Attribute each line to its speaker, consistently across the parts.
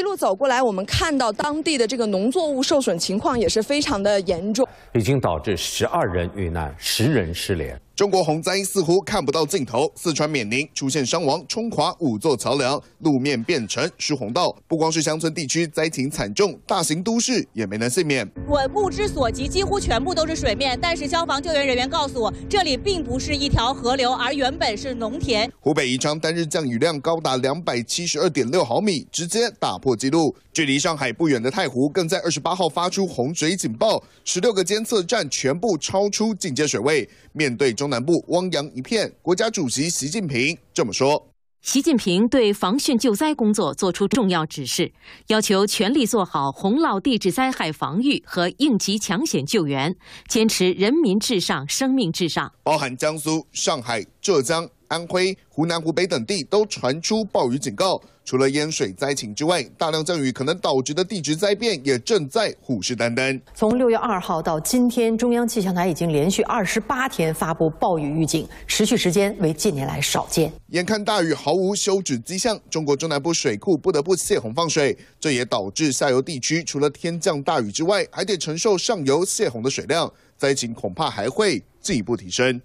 Speaker 1: 一路走过来，我们看到当地的这个农作物受损情况也是非常的严
Speaker 2: 重，已经导致十二人遇难，十人失联。中国洪灾似乎看不到尽头。四川冕宁出现伤亡，冲垮五座桥梁，路面变成输洪道。不光是乡村地区灾情惨重，大型都市也没能幸免。
Speaker 1: 我目之所及，几乎全部都是水面。但是消防救援人员告诉我，这里并不是一条河流，而原本是农田。
Speaker 2: 湖北宜昌单日降雨量高达两百七十二点六毫米，直接打破纪录。距离上海不远的太湖，更在二十八号发出洪水警报，十六个监测站全部超出警戒水位。面对中。南部汪洋一片，国家主席习近平这么说。
Speaker 1: 习近平对防汛救灾工作作出重要指示，要求全力做好洪涝地质灾害防御和应急抢险救援，坚持人民至上、生命至上。
Speaker 2: 包含江苏、上海、浙江。安徽、湖南、湖北等地都传出暴雨警告。除了淹水灾情之外，大量降雨可能导致的地质灾变也正在虎视眈眈。
Speaker 1: 从六月二号到今天，中央气象台已经连续二十八天发布暴雨预警，持续时间为近年来少见。
Speaker 2: 眼看大雨毫无休止迹象，中国中南部水库不得不泄洪放水，这也导致下游地区除了天降大雨之外，还得承受上游泄洪的水量，灾情恐怕还会进一步提升。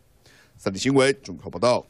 Speaker 2: 三点新闻，综合报道。